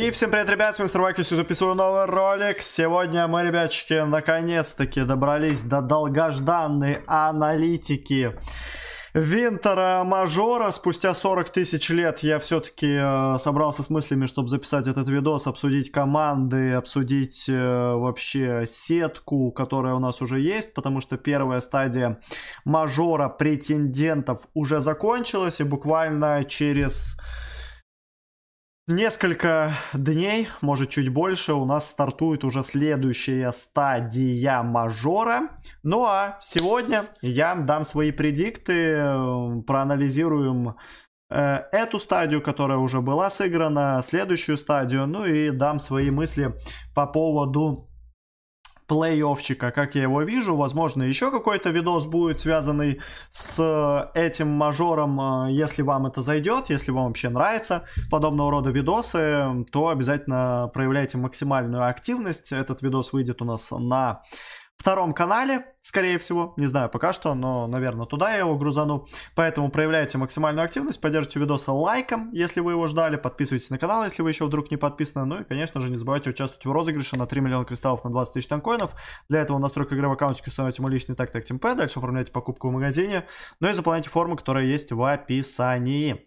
И всем привет, ребят, с вами Старвакис, записываю новый ролик. Сегодня мы, ребятчики, наконец-таки добрались до долгожданной аналитики Винтера Мажора. Спустя 40 тысяч лет я все-таки э, собрался с мыслями, чтобы записать этот видос, обсудить команды, обсудить э, вообще сетку, которая у нас уже есть, потому что первая стадия Мажора претендентов уже закончилась, и буквально через несколько дней, может чуть больше, у нас стартует уже следующая стадия мажора. Ну а сегодня я дам свои предикты, эм, проанализируем э, эту стадию, которая уже была сыграна, следующую стадию, ну и дам свои мысли по поводу плей-оффчика, как я его вижу. Возможно, еще какой-то видос будет связанный с э, этим мажором, э, если вам это зайдет, если вам вообще нравится подобного рода видосы, то обязательно проявляйте максимальную активность. Этот видос выйдет у нас на втором канале, скорее всего. Не знаю пока что, но, наверное, туда я его грузану. Поэтому проявляйте максимальную активность, поддержите видоса лайком, если вы его ждали, подписывайтесь на канал, если вы еще вдруг не подписаны. Ну и, конечно же, не забывайте участвовать в розыгрыше на 3 миллиона кристаллов на 20 тысяч танкоинов. Для этого настройка игры в аккаунте установите мой личный так так темпе, э». дальше оформляйте покупку в магазине, ну и заполняйте форму, которая есть в описании.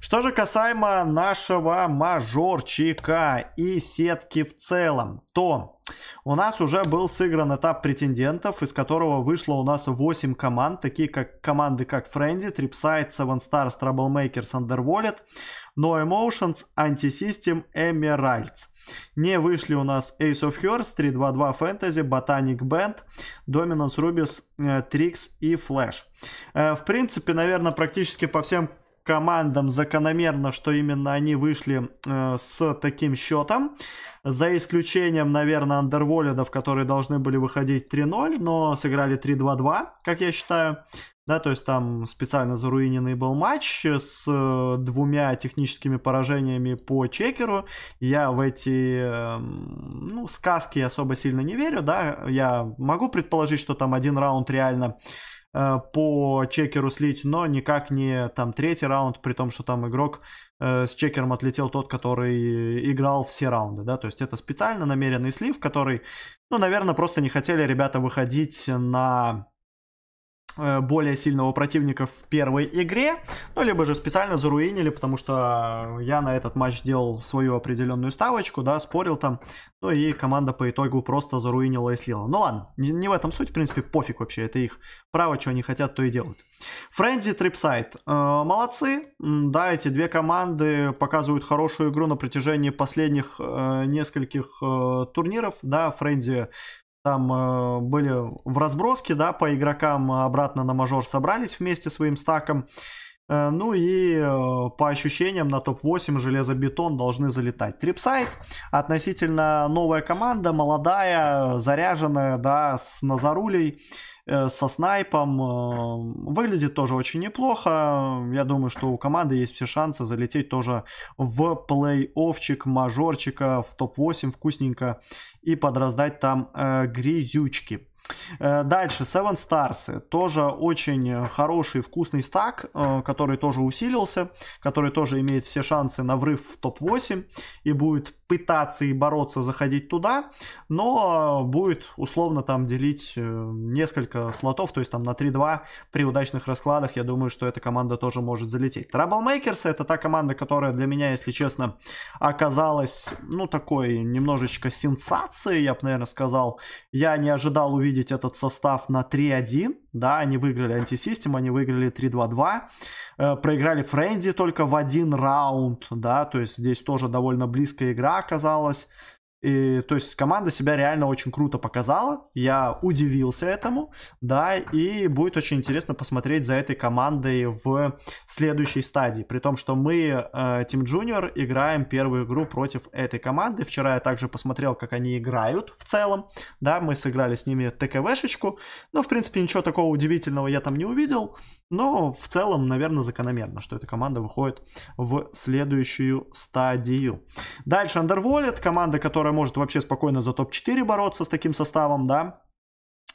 Что же касаемо нашего мажорчика и сетки в целом, то у нас уже был сыгран этап претендентов, из которых которого вышло у нас 8 команд, такие как команды как Френди, Tripside, Seven Stars, Troublemakers, Underwallet, No Emotions, Anti-System, Emeralds. Не вышли у нас Ace of Hearts, 3.2.2 Fantasy, Botanic Band, Dominance Rubis, Tricks и Flash. В принципе, наверное, практически по всем командам закономерно, что именно они вышли э, с таким счетом. За исключением, наверное, андерволидов, которые должны были выходить 3-0, но сыграли 3-2-2, как я считаю. Да, то есть там специально заруиненный был матч с э, двумя техническими поражениями по чекеру. Я в эти, э, ну, сказки особо сильно не верю, да. Я могу предположить, что там один раунд реально Э, по чекеру слить, но никак не там третий раунд, при том, что там игрок э, с чекером отлетел тот, который играл все раунды, да, то есть это специально намеренный слив, который, ну, наверное, просто не хотели ребята выходить на Э, более сильного противника в первой игре, ну, либо же специально заруинили, потому что я на этот матч делал свою определенную ставочку, да, спорил там, ну, и команда по итогу просто заруинила и слила. Ну, ладно, не, в этом суть, в принципе, пофиг вообще, это их право, что они хотят, то и делают. Френзи, Трипсайд, э, молодцы, да, эти две команды показывают хорошую игру на протяжении последних э, нескольких э, турниров, да, Френзи там э, были в разброске, да, по игрокам обратно на мажор собрались вместе своим стаком. Э, ну и э, по ощущениям на топ-8 железобетон должны залетать. Трипсайт относительно новая команда, молодая, заряженная, да, с Назарулей, со снайпом. Выглядит тоже очень неплохо. Я думаю, что у команды есть все шансы залететь тоже в плей-оффчик мажорчика в топ-8 вкусненько и подраздать там э, грязючки. Э, дальше, Seven Stars, тоже очень э, хороший вкусный стак, э, который тоже усилился, который тоже имеет все шансы на врыв в топ-8 и будет пытаться и бороться, заходить туда, но э, будет условно там делить э, несколько слотов, то есть там на 3-2 при удачных раскладах, я думаю, что эта команда тоже может залететь. Troublemakers это та команда, которая для меня, если честно, оказалась, ну, такой немножечко сенсацией, я бы, наверное, сказал. Я не ожидал увидеть этот состав на 3-1, да, они выиграли антисистем, они выиграли 3-2-2, э, проиграли Френди только в один раунд, да, то есть здесь тоже довольно близкая игра, игра оказалась. И, то есть команда себя реально очень круто показала. Я удивился этому, да, и будет очень интересно посмотреть за этой командой в следующей стадии. При том, что мы, э, Team Junior, играем первую игру против этой команды. Вчера я также посмотрел, как они играют в целом. Да, мы сыграли с ними ТКВшечку. Но, ну, в принципе, ничего такого удивительного я там не увидел. Но в целом, наверное, закономерно, что эта команда выходит в следующую стадию. Дальше Underwallet, команда, которая может вообще спокойно за топ-4 бороться с таким составом, да.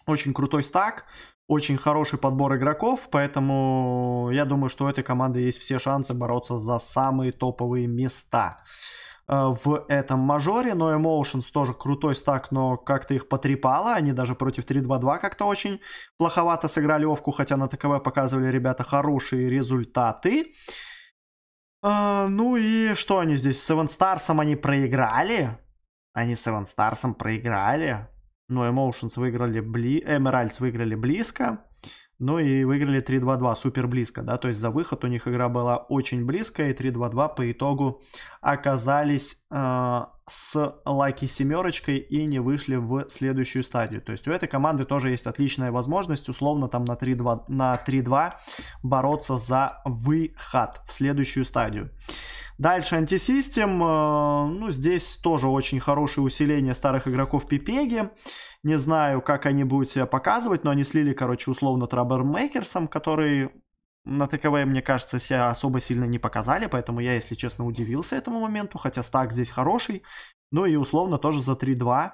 Очень крутой стак, очень хороший подбор игроков, поэтому я думаю, что у этой команды есть все шансы бороться за самые топовые места. Э, в этом мажоре. Но Emotions тоже крутой стак, но как-то их потрепало. Они даже против 3-2-2 как-то очень плоховато сыграли овку, хотя на ТКВ показывали ребята хорошие результаты. Э, ну и что они здесь? С Seven Stars они проиграли. Они с Seven Stars проиграли. Но Emotions выиграли, бли... Emeralds выиграли близко. Ну и выиграли 3-2-2, супер близко, да, то есть за выход у них игра была очень близкая, и 3-2-2 по итогу оказались э, с лаки семерочкой и не вышли в следующую стадию. То есть у этой команды тоже есть отличная возможность условно там на 3-2, на 3-2 бороться за выход в следующую стадию. Дальше антисистем, э, ну здесь тоже очень хорошее усиление старых игроков Пипеги. Пи не знаю, как они будут себя показывать, но они слили, короче, условно Трабермейкерсом, который на ТКВ, мне кажется, себя особо сильно не показали, поэтому я, если честно, удивился этому моменту, хотя стак здесь хороший. Ну и условно тоже за 3-2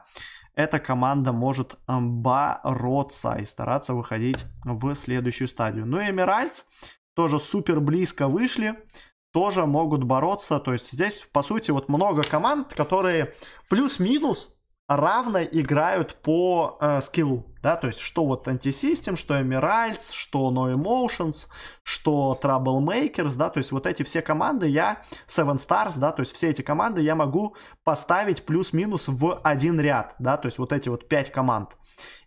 эта команда может эм, бороться и стараться выходить в следующую стадию. Ну и Эмиральдс тоже супер близко вышли, тоже могут бороться. То есть здесь, по сути, вот много команд, которые плюс-минус равно играют по э, скиллу, да, то есть что вот антисистем, что Эмиральдс, что No Emotions, что Troublemakers, да, то есть вот эти все команды я, Seven Stars, да, то есть все эти команды я могу поставить плюс-минус в один ряд, да, то есть вот эти вот пять команд.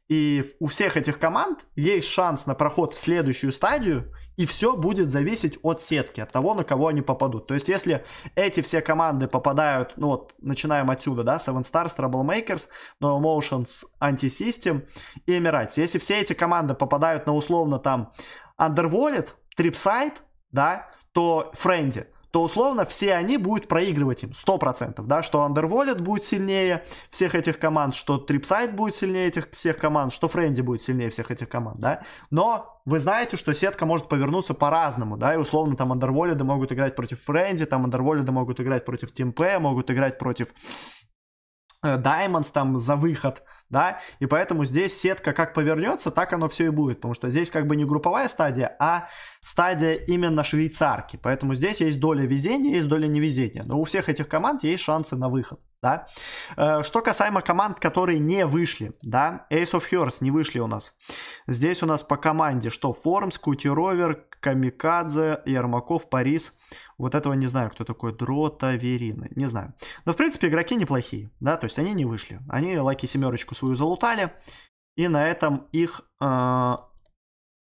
И у всех этих команд есть шанс на проход в следующую стадию, и все будет зависеть от сетки, от того, на кого они попадут. То есть, если эти все команды попадают, ну вот, начинаем отсюда, да, Seven Stars, Troublemakers, No Motions, Anti-System и Emirates. Если все эти команды попадают на условно там Underwallet, Tripside, да, то Френди – то условно все они будут проигрывать им 100%, да, что Underwallet будет сильнее всех этих команд, что Tripside будет сильнее этих всех команд, что Френди будет сильнее всех этих команд, да, но вы знаете, что сетка может повернуться по-разному, да, и условно там Underwallet могут играть против Френди, там Underwallet могут играть против Team P, могут играть против Даймондс э, там за выход, да, и поэтому здесь сетка как повернется, так оно все и будет, потому что здесь как бы не групповая стадия, а стадия именно швейцарки, поэтому здесь есть доля везения, есть доля невезения, но у всех этих команд есть шансы на выход да. Э, что касаемо команд, которые не вышли, да, Ace of Hearts не вышли у нас. Здесь у нас по команде что? Формс, Кутировер, Камикадзе, Ермаков, Парис. Вот этого не знаю, кто такой Дрота, Верины, не знаю. Но, в принципе, игроки неплохие, да, то есть они не вышли. Они лаки семерочку свою залутали, и на этом их э,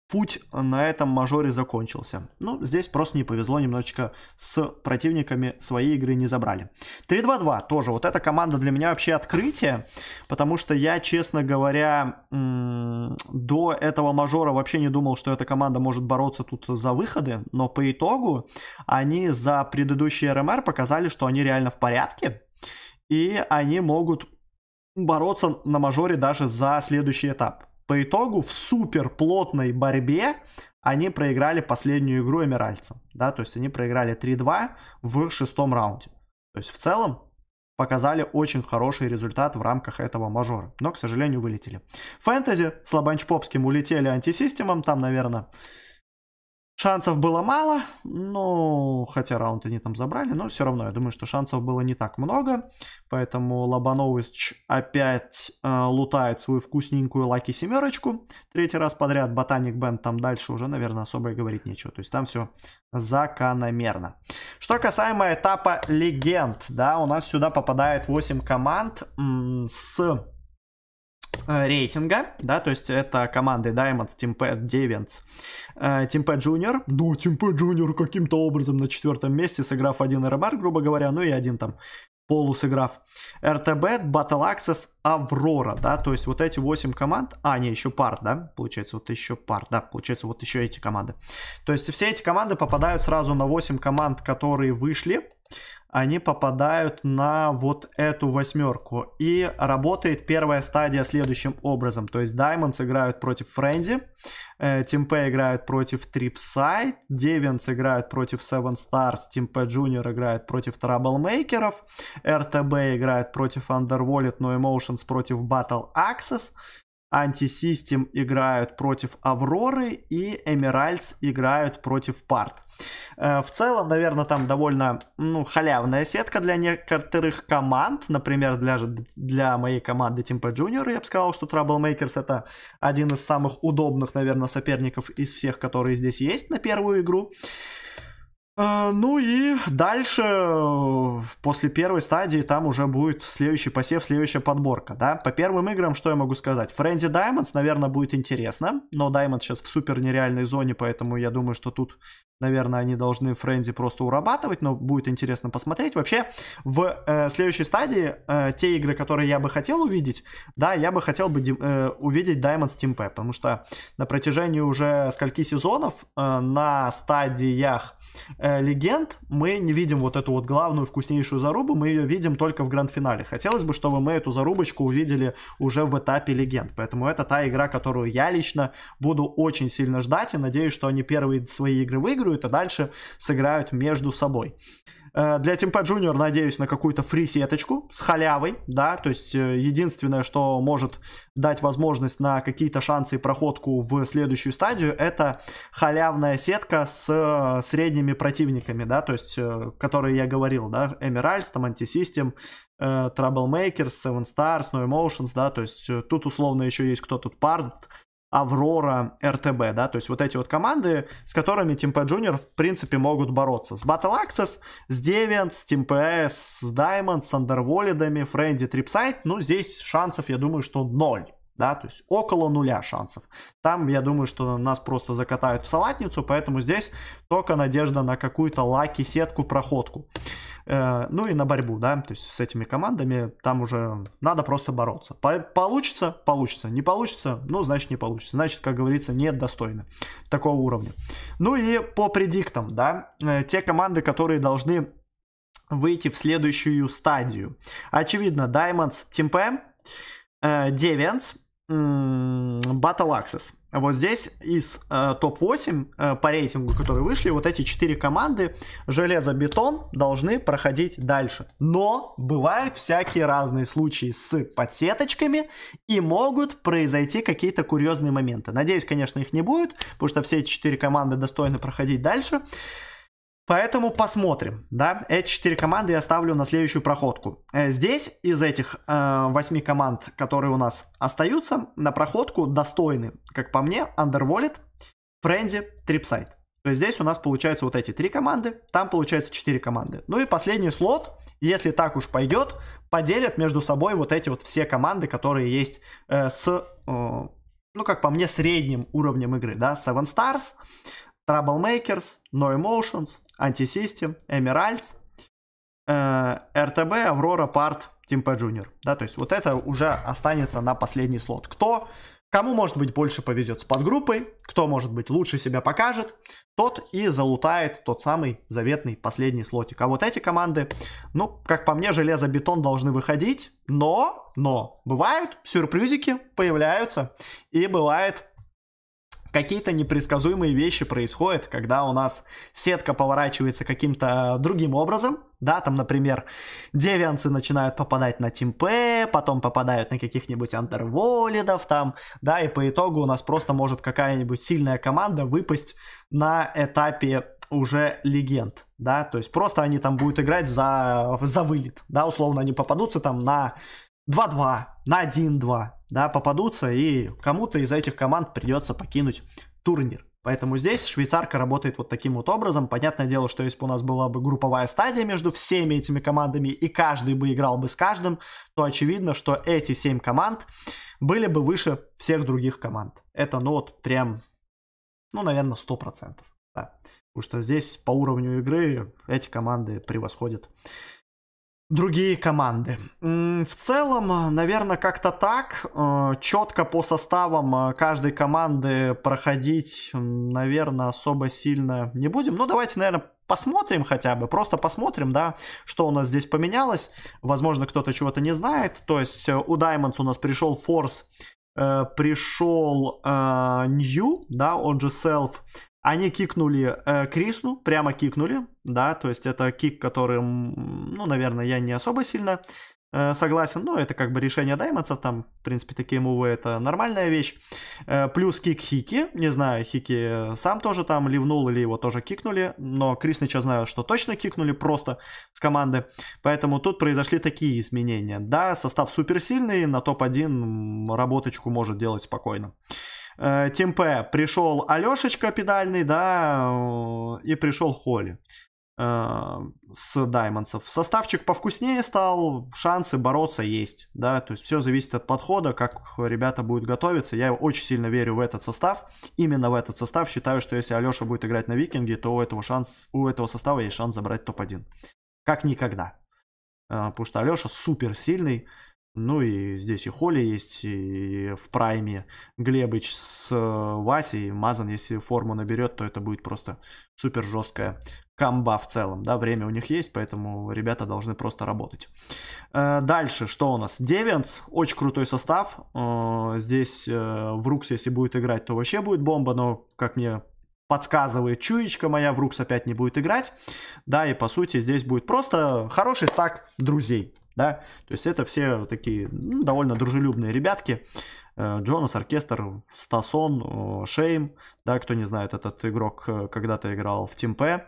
путь на этом мажоре закончился. Ну, здесь просто не повезло немножечко с противниками, своей игры не забрали. 3-2-2 тоже, вот эта команда для меня вообще открытие, потому что я, честно говоря, до этого мажора вообще не думал, что эта команда может бороться тут за выходы, но по итогу они за предыдущий РМР показали, что они реально в порядке, и они могут бороться на мажоре даже за следующий этап по итогу в супер плотной борьбе они проиграли последнюю игру эмиральцам, да, то есть они проиграли 3-2 в шестом раунде. То есть в целом показали очень хороший результат в рамках этого мажора, но, к сожалению, вылетели. Фэнтези с Лобанчпопским улетели антисистемом, там, наверное, Шансов было мало, ну хотя раунд они там забрали, но все равно я думаю, что шансов было не так много. Поэтому Лобанович опять э, лутает свою вкусненькую лаки семерочку. Третий раз подряд Ботаник Бенд там дальше уже, наверное, особо и говорить нечего. То есть там все закономерно. Что касаемо этапа легенд, да, у нас сюда попадает 8 команд м- с Э, рейтинга, да, то есть это команды Diamonds, Teampad, Deviants, э, Teampad Junior. Да, ну, Teampad Junior каким-то образом на четвертом месте, сыграв один РМР, грубо говоря, ну и один там полу сыграв. РТБ, Battle Access, Аврора, да, то есть вот эти 8 команд, а, не, еще пар, да, получается, вот еще пар, да, получается, вот еще эти команды. То есть все эти команды попадают сразу на 8 команд, которые вышли, они попадают на вот эту восьмерку. И работает первая стадия следующим образом. То есть Diamonds играют против Френзи, Тимпе э, играет против Трипсайд, Девинс играют против Seven Stars, Тимпе Junior играет против Траблмейкеров, РТБ играет против Underwallet, No Emotions против Battle Access, Антисистем играют против Авроры и Эмиральс играют против Парт. Э, в целом, наверное, там довольно ну, халявная сетка для некоторых команд. Например, для, для моей команды Тимпа Junior я бы сказал, что Trouble это один из самых удобных, наверное, соперников из всех, которые здесь есть на первую игру. А, ну и дальше, э, после первой стадии, там уже будет следующий посев, следующая подборка, да. По первым играм, что я могу сказать? Френди Даймондс, наверное, будет интересно, но Даймонд сейчас в супер нереальной зоне, поэтому я думаю, что тут наверное, они должны френди просто урабатывать, но будет интересно посмотреть. Вообще, в э, следующей стадии э, те игры, которые я бы хотел увидеть, да, я бы хотел бы э, увидеть Diamond Steam Pay, потому что на протяжении уже скольки сезонов э, на стадиях э, легенд мы не видим вот эту вот главную вкуснейшую зарубу, мы ее видим только в гранд-финале. Хотелось бы, чтобы мы эту зарубочку увидели уже в этапе легенд, поэтому это та игра, которую я лично буду очень сильно ждать и надеюсь, что они первые свои игры выиграют, выиграют, а дальше сыграют между собой. Э, для Тимпа Junior надеюсь на какую-то фри-сеточку с халявой, да, то есть э, единственное, что может дать возможность на какие-то шансы и проходку в следующую стадию, это халявная сетка с э, средними противниками, да, то есть, которые я говорил, да, Эмиральс, там, Антисистем, Troublemakers, Севен Старс, No Emotions, да, то есть тут условно еще есть кто тут Пард, Аврора, РТБ, да, то есть вот эти вот команды, с которыми Team Джуниор в принципе могут бороться. С Battle Access, с Deviant, с Team с Diamond, с Underworld'ами, Френди, Трипсайт, ну здесь шансов, я думаю, что ноль да, то есть около нуля шансов. Там, я думаю, что нас просто закатают в салатницу, поэтому здесь только надежда на какую-то лаки-сетку, проходку. Э, ну и на борьбу, да, то есть с этими командами там уже надо просто бороться. По получится? Получится. Не получится? Ну, значит, не получится. Значит, как говорится, нет достойно такого уровня. Ну и по предиктам, да, э, те команды, которые должны выйти в следующую стадию. Очевидно, Diamonds Team P, Девианс, э, Battle Access. Вот здесь из э, топ-8 э, по рейтингу, которые вышли, вот эти четыре команды Железо-Бетон должны проходить дальше. Но бывают всякие разные случаи с подсеточками и могут произойти какие-то курьезные моменты. Надеюсь, конечно, их не будет, потому что все эти четыре команды достойны проходить дальше. Поэтому посмотрим, да, эти четыре команды я ставлю на следующую проходку. Э, здесь из этих э, восьми э, команд, которые у нас остаются, на проходку достойны, как по мне, Underwallet, Frenzy, Tripside. То есть здесь у нас получаются вот эти три команды, там получается четыре команды. Ну и последний слот, если так уж пойдет, поделят между собой вот эти вот все команды, которые есть э, с, э, ну как по мне, средним уровнем игры, да, Seven Stars, Troublemakers, No Emotions, Antisystem, Emeralds, э, RTB, Aurora, Part, Timpa Junior. Да, то есть вот это уже останется на последний слот. Кто, кому может быть больше повезет с подгруппой, кто может быть лучше себя покажет, тот и залутает тот самый заветный последний слотик. А вот эти команды, ну, как по мне, железобетон должны выходить, но, но, бывают сюрпризики, появляются, и бывает какие-то непредсказуемые вещи происходят, когда у нас сетка поворачивается каким-то другим образом, да, там, например, девианцы начинают попадать на Тимпе, потом попадают на каких-нибудь андерволидов там, да, и по итогу у нас просто может какая-нибудь сильная команда выпасть на этапе уже легенд, да, то есть просто они там будут играть за, за вылет, да, условно они попадутся там на 2-2, на 1-2, да, попадутся, и кому-то из этих команд придется покинуть турнир. Поэтому здесь швейцарка работает вот таким вот образом. Понятное дело, что если бы у нас была бы групповая стадия между всеми этими командами, и каждый бы играл бы с каждым, то очевидно, что эти семь команд были бы выше всех других команд. Это ну вот прям, ну, наверное, 100%. Да. Потому что здесь по уровню игры эти команды превосходят другие команды. В целом, э, наверное, как-то так. Э, Четко по составам э, каждой команды проходить, наверное, особо сильно не будем. Ну, давайте, наверное, посмотрим хотя бы, просто посмотрим, да, что у нас здесь поменялось. Возможно, кто-то чего-то не знает. То есть у Diamonds у нас пришел Force, пришел New, да, он же Self, они кикнули э, Крисну, прямо кикнули, да, то есть это кик, которым, ну, наверное, я не особо сильно э, согласен, но это как бы решение даймонсов, там, в принципе, такие мувы это нормальная вещь. Э, плюс кик Хики, не знаю, Хики э, сам тоже там ливнул или его тоже кикнули, но Крис Крисныча знаю, что точно кикнули просто с команды, поэтому тут произошли такие изменения. Да, состав суперсильный, на топ-1 работочку может делать спокойно. Э, э, темпе пришел Алешечка педальный, да, э, и пришел Холли э, с Даймонсов. Составчик повкуснее стал, шансы бороться есть, да, то есть все зависит от подхода, как ребята будут готовиться. Я очень сильно верю в этот состав, именно в этот состав. Считаю, что если Алеша будет играть на Викинге, то у этого, шанс, у этого состава есть шанс забрать топ-1. Как никогда. Э, потому что Алеша супер сильный, ну и здесь и Холли есть, и в прайме Глебыч с э, Васей. Мазан, если форму наберет, то это будет просто супер жесткая камба в целом. Да, время у них есть, поэтому ребята должны просто работать. Э, дальше, что у нас? Девианс, очень крутой состав. Э, здесь в Рукс, если будет играть, то вообще будет бомба, но, как мне подсказывает чуечка моя, в Рукс опять не будет играть. Да, и по сути здесь будет просто хороший стак друзей да, то есть это все такие ну, довольно дружелюбные ребятки, э, Джонас, Оркестр, Стасон, э, Шейм, да, кто не знает, этот игрок э, когда-то играл в Тимпе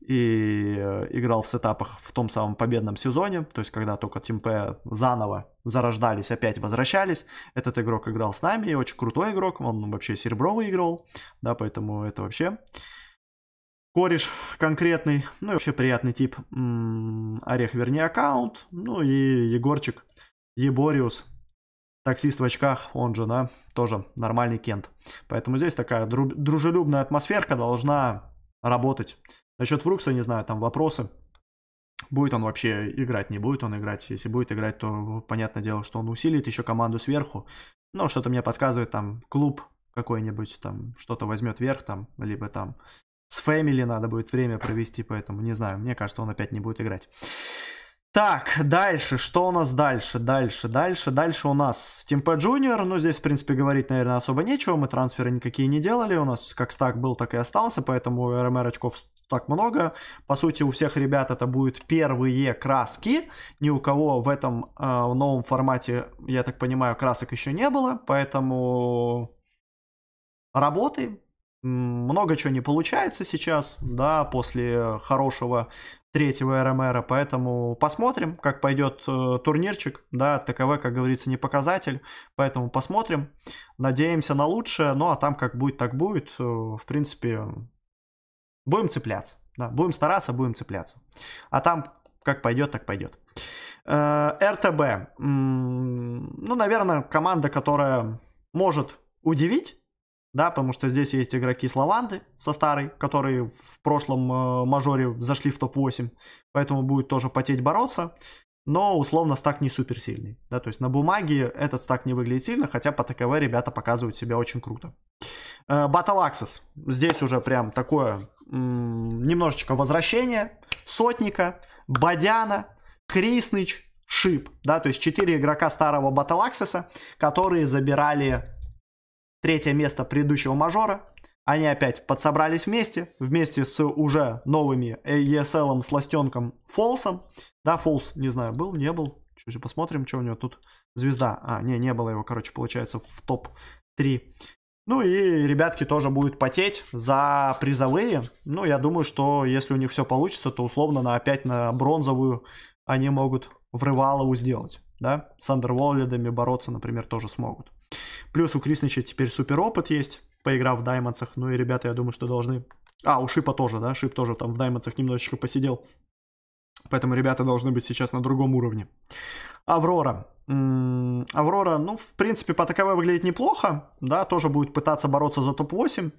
и играл в сетапах в том самом победном сезоне, то есть когда только Тимпе заново зарождались, опять возвращались, этот игрок играл с нами, и очень крутой игрок, он вообще серебро выигрывал, да, поэтому это вообще кореш конкретный, ну и вообще приятный тип. Орех, вернее аккаунт. Ну и Егорчик, Ебориус, таксист в очках, он же, да, тоже нормальный кент. Поэтому здесь такая дружелюбная атмосферка должна работать. Насчет Фрукса, не знаю, там вопросы. Будет он вообще играть, не будет он играть. Если будет играть, то понятное дело, что он усилит еще команду сверху. Но ну, что-то мне подсказывает, там клуб какой-нибудь там что-то возьмет вверх, там, либо там с Фэмили надо будет время провести, поэтому не знаю. Мне кажется, он опять не будет играть. Так, дальше. Что у нас дальше? Дальше, дальше, дальше у нас Тимпе Джуниор. Ну, здесь, в принципе, говорить, наверное, особо нечего. Мы трансферы никакие не делали. У нас как стак был, так и остался. Поэтому РМР очков так много. По сути, у всех ребят это будут первые краски. Ни у кого в этом э, в новом формате, я так понимаю, красок еще не было. Поэтому работы много чего не получается сейчас, да, после хорошего третьего РМР, поэтому посмотрим, как пойдет э, турнирчик, да, ТКВ, как говорится, не показатель, поэтому посмотрим, надеемся на лучшее, ну а там как будет, так будет, э, в принципе, будем цепляться, да, будем стараться, будем цепляться, а там как пойдет, так пойдет. Э, РТБ, ну, наверное, команда, которая может удивить, да, потому что здесь есть игроки Лаванды со старой, которые в прошлом э, мажоре зашли в топ-8, поэтому будет тоже потеть бороться, но условно стак не супер сильный, да, то есть на бумаге этот стак не выглядит сильно, хотя по ТКВ ребята показывают себя очень круто. Э, Battle Axis, здесь уже прям такое м- немножечко возвращение, Сотника, Бодяна, Крисныч, Шип, да, то есть 4 игрока старого Battle Axis, которые забирали третье место предыдущего мажора. Они опять подсобрались вместе, вместе с уже новыми ESL, ластенком Фолсом. Да, Фолс, не знаю, был, не был. Чуть посмотрим, что у него тут звезда. А, не, не было его, короче, получается, в топ-3. Ну и ребятки тоже будут потеть за призовые. Ну, я думаю, что если у них все получится, то условно на, опять на бронзовую они могут в Рывалову сделать. Да? С Андерволлидами бороться, например, тоже смогут. Плюс у Криснича теперь супер опыт есть, поиграв в даймонсах. Ну и ребята, я думаю, что должны... А, у Шипа тоже, да? Шип тоже там в даймонсах немножечко посидел. Поэтому ребята должны быть сейчас на другом уровне. Аврора. М-м, Аврора, ну, в принципе, по таковой выглядит неплохо. Да, тоже будет пытаться бороться за топ-8.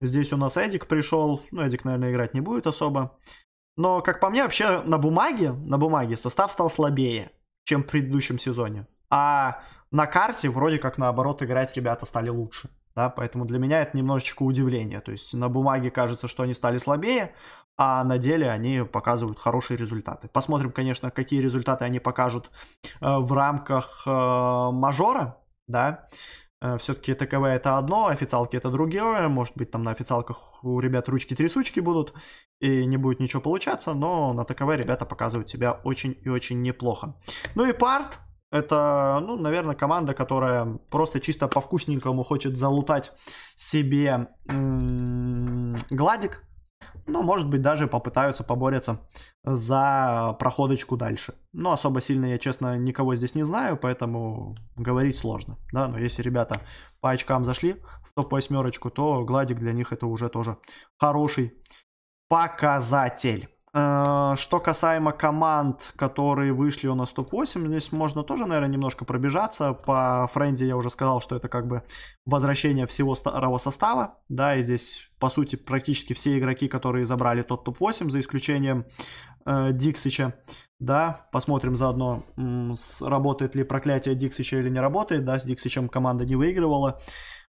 Здесь у нас Эдик пришел. Ну, Эдик, наверное, играть не будет особо. Но, как по мне, вообще на бумаге, на бумаге состав стал слабее, чем в предыдущем сезоне. А на карте вроде как наоборот играть ребята стали лучше. Да, поэтому для меня это немножечко удивление. То есть на бумаге кажется, что они стали слабее, а на деле они показывают хорошие результаты. Посмотрим, конечно, какие результаты они покажут э, в рамках э, мажора, да. Э, Все-таки ТКВ это одно, официалки это другое. Может быть, там на официалках у ребят ручки-трясучки будут, и не будет ничего получаться, но на ТКВ ребята показывают себя очень и очень неплохо. Ну и парт, это, ну, наверное, команда, которая просто чисто по-вкусненькому хочет залутать себе гладик. Ну, может быть, даже попытаются поборется за проходочку дальше. Но особо сильно я, честно, никого здесь не знаю, поэтому говорить сложно. Да, но если ребята по очкам зашли в топ-восьмерочку, то гладик для них это уже тоже хороший показатель. Э, что касаемо команд, которые вышли у нас топ-8, здесь можно тоже, наверное, немножко пробежаться. По френди. я уже сказал, что это как бы возвращение всего старого состава. Да, и здесь, по сути, практически все игроки, которые забрали тот топ-8, за исключением э, Диксича. Да, посмотрим заодно, работает ли проклятие Диксича или не работает. Да, с Диксичем команда не выигрывала.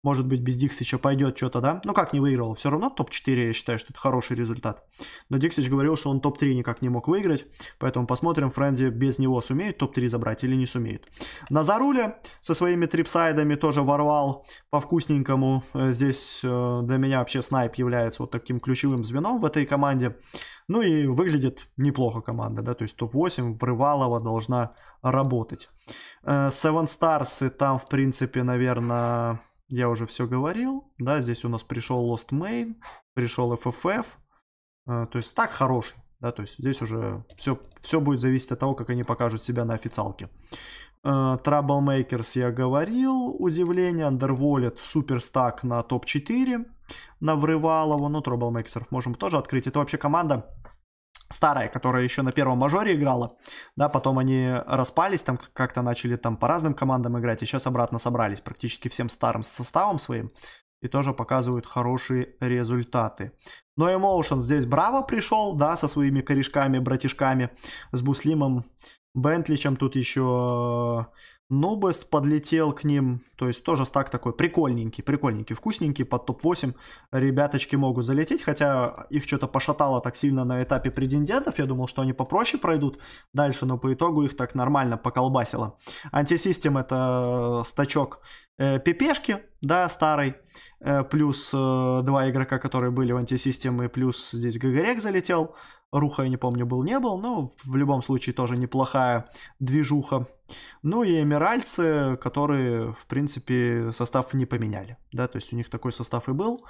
Может быть, без Диксича пойдет что-то, да? Ну, как не выиграл, все равно топ-4, я считаю, что это хороший результат. Но Диксич говорил, что он топ-3 никак не мог выиграть, поэтому посмотрим, Френди без него сумеет топ-3 забрать или не сумеет. Назаруле со своими трипсайдами тоже ворвал по-вкусненькому. Э, здесь э, для меня вообще снайп является вот таким ключевым звеном в этой команде. Ну и выглядит неплохо команда, да, то есть топ-8 Врывалова должна работать. Э, Seven Stars, и там, в принципе, наверное, я уже все говорил. Да, здесь у нас пришел Lost Main, пришел FFF. Э, то есть так хороший. Да, то есть здесь уже все, все будет зависеть от того, как они покажут себя на официалке. Э, Troublemakers я говорил, удивление, Underwallet, суперстак на топ-4, на Врывалову, ну, Troublemakers можем тоже открыть. Это вообще команда, старая, которая еще на первом мажоре играла, да, потом они распались, там как-то начали там по разным командам играть, и сейчас обратно собрались практически всем старым составом своим, и тоже показывают хорошие результаты. Но Emotion здесь браво пришел, да, со своими корешками, братишками, с Буслимом Бентличем, тут еще Нобест подлетел к ним, то есть тоже стак такой прикольненький, прикольненький, вкусненький, под топ-8 ребяточки могут залететь, хотя их что-то пошатало так сильно на этапе претендентов, я думал, что они попроще пройдут дальше, но по итогу их так нормально поколбасило. Антисистем это э, стачок э, пепешки, да, старый, э, плюс э, два игрока, которые были в антисистем, и плюс здесь Гагарек залетел, Руха, я не помню, был, не был, но в любом случае тоже неплохая движуха ну и эмиральцы, которые, в принципе, состав не поменяли. Да, то есть у них такой состав и был.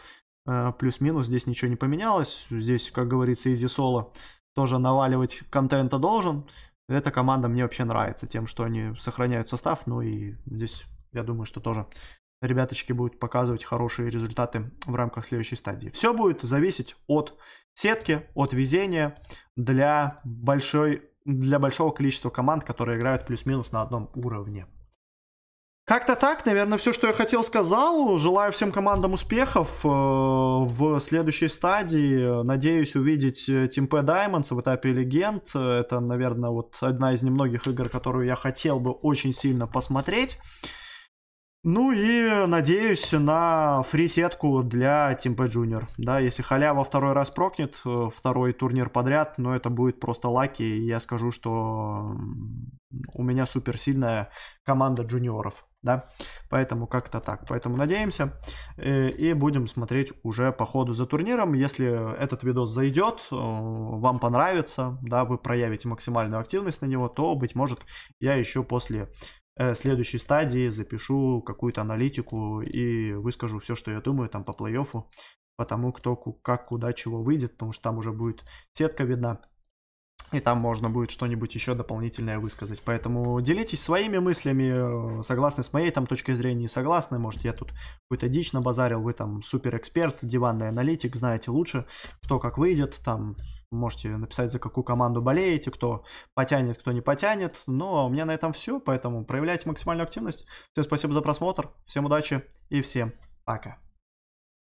Э, плюс-минус здесь ничего не поменялось. Здесь, как говорится, Изи Соло тоже наваливать контента должен. Эта команда мне вообще нравится тем, что они сохраняют состав. Ну и здесь, я думаю, что тоже ребяточки будут показывать хорошие результаты в рамках следующей стадии. Все будет зависеть от сетки, от везения для большой для большого количества команд, которые играют плюс-минус на одном уровне. Как-то так, наверное, все, что я хотел, сказал. Желаю всем командам успехов э, в следующей стадии. Надеюсь увидеть э, Team P Diamonds в этапе легенд. Это, наверное, вот одна из немногих игр, которую я хотел бы очень сильно посмотреть. Ну и надеюсь на фрисетку для Team Тимпа Junior. Да, если халява второй раз прокнет, э, второй турнир подряд, но ну, это будет просто лаки, и я скажу, что у меня суперсильная команда джуниоров, да, поэтому как-то так, поэтому надеемся э, и будем смотреть уже по ходу за турниром, если этот видос зайдет, э, вам понравится, да, вы проявите максимальную активность на него, то, быть может, я еще после Э, следующей стадии запишу какую-то аналитику и выскажу все, что я думаю там по плей-оффу, по тому, кто как, куда, чего выйдет, потому что там уже будет сетка видна, и там можно будет что-нибудь еще дополнительное высказать. Поэтому делитесь своими мыслями, э, согласны с моей там точкой зрения, не согласны, может я тут какую-то дичь набазарил, вы там супер эксперт, диванный аналитик, знаете лучше, кто как выйдет, там Можете написать, за какую команду болеете, кто потянет, кто не потянет. Но у меня на этом все, поэтому проявляйте максимальную активность. Всем спасибо за просмотр, всем удачи и всем пока.